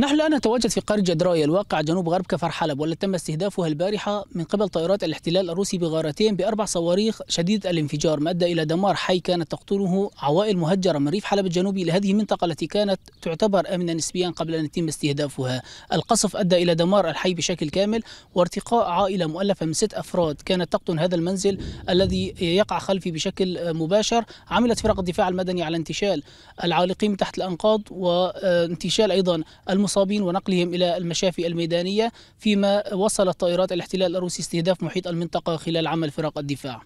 نحن الآن نتواجد في قرية جدرايا الواقع جنوب غرب كفر حلب والتي تم استهدافها البارحة من قبل طائرات الاحتلال الروسي بغارتين بأربع صواريخ شديدة الانفجار ما أدى إلى دمار حي كانت تقتله عوائل مهجرة من ريف حلب الجنوبي لهذه المنطقة التي كانت تعتبر آمنة نسبيا قبل أن يتم استهدافها القصف أدى إلى دمار الحي بشكل كامل وارتقاء عائلة مؤلفة من ست أفراد كانت تقطن هذا المنزل الذي يقع خلفي بشكل مباشر عملت فرق الدفاع المدني على انتشال العالقين تحت الأنقاض وانتشال أيضا المس المصابين ونقلهم إلى المشافي الميدانية فيما وصلت طائرات الاحتلال الروسي استهداف محيط المنطقة خلال عمل فرق الدفاع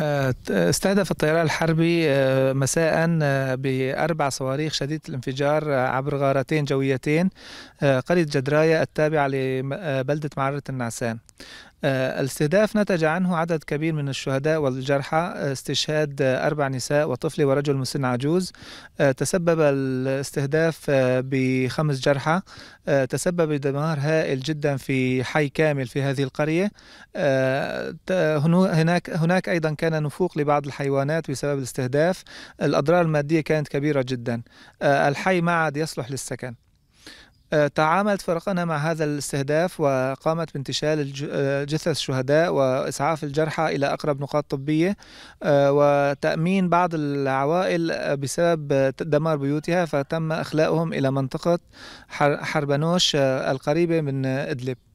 آه، استهدف الطيران الحربي آه، مساء آه، بأربع صواريخ شديدة الانفجار عبر غارتين جويتين قرية جدراية التابعة لبلدة معرة النعسان آه، الاستهداف نتج عنه عدد كبير من الشهداء والجرحى آه، استشهاد آه، أربع نساء وطفل ورجل مسن عجوز تسبب الاستهداف بخمس جرحى تسبب دمار هائل جدا في حي كامل في هذه القرية هناك هناك أيضا كان نفوق لبعض الحيوانات بسبب الاستهداف الأضرار المادية كانت كبيرة جدا الحي ما عاد يصلح للسكن آه، تعاملت فرقنا مع هذا الاستهداف وقامت بانتشال آه، جثث الشهداء وإسعاف الجرحى إلى أقرب نقاط طبية آه، وتأمين بعض العوائل بسبب دمار بيوتها فتم إخلاؤهم إلى منطقة حربنوش القريبة من إدلب